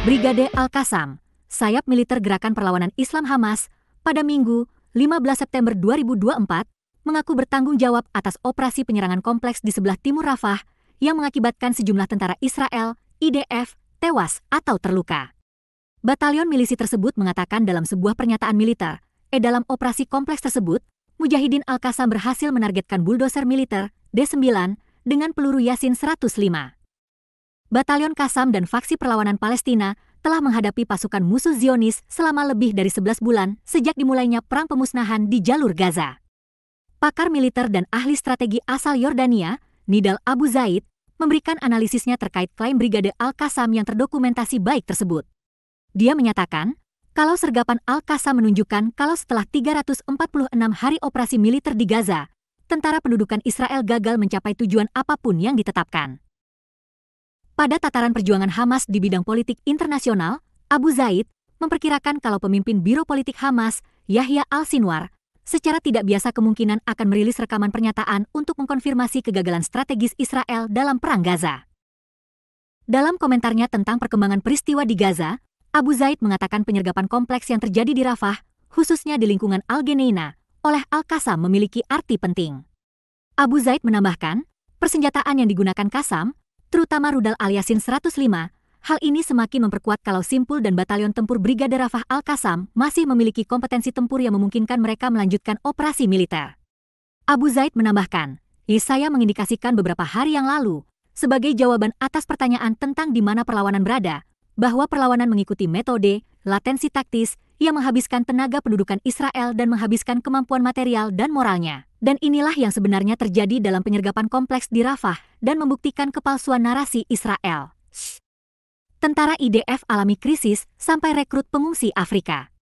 Brigade Al-Qassam, sayap militer gerakan perlawanan Islam Hamas, pada Minggu, 15 September 2024, mengaku bertanggung jawab atas operasi penyerangan kompleks di sebelah timur Rafah yang mengakibatkan sejumlah tentara Israel, IDF, tewas atau terluka. Batalion milisi tersebut mengatakan dalam sebuah pernyataan militer, eh dalam operasi kompleks tersebut, Mujahidin Al-Qassam berhasil menargetkan bulldozer militer D9 dengan peluru Yasin 105. Batalion Kasam dan faksi perlawanan Palestina telah menghadapi pasukan musuh Zionis selama lebih dari 11 bulan sejak dimulainya perang pemusnahan di jalur Gaza. Pakar militer dan ahli strategi asal Yordania, Nidal Abu Zaid, memberikan analisisnya terkait klaim Brigade Al-Qassam yang terdokumentasi baik tersebut. Dia menyatakan, kalau sergapan Al-Qassam menunjukkan kalau setelah 346 hari operasi militer di Gaza, tentara pendudukan Israel gagal mencapai tujuan apapun yang ditetapkan. Pada tataran perjuangan Hamas di bidang politik internasional, Abu Zaid memperkirakan kalau pemimpin Biro Politik Hamas, Yahya Al-Sinwar, secara tidak biasa kemungkinan akan merilis rekaman pernyataan untuk mengkonfirmasi kegagalan strategis Israel dalam Perang Gaza. Dalam komentarnya tentang perkembangan peristiwa di Gaza, Abu Zaid mengatakan penyergapan kompleks yang terjadi di Rafah, khususnya di lingkungan Al-Geneina, oleh Al-Qassam memiliki arti penting. Abu Zaid menambahkan, persenjataan yang digunakan Qassam terutama rudal aliasin 105, hal ini semakin memperkuat kalau Simpul dan Batalion Tempur Brigade Rafah al qasam masih memiliki kompetensi tempur yang memungkinkan mereka melanjutkan operasi militer. Abu Zaid menambahkan, "Isaya mengindikasikan beberapa hari yang lalu, sebagai jawaban atas pertanyaan tentang di mana perlawanan berada, bahwa perlawanan mengikuti metode, latensi taktis, yang menghabiskan tenaga pendudukan Israel dan menghabiskan kemampuan material dan moralnya. Dan inilah yang sebenarnya terjadi dalam penyergapan kompleks di Rafah dan membuktikan kepalsuan narasi Israel. Tentara IDF alami krisis sampai rekrut pengungsi Afrika.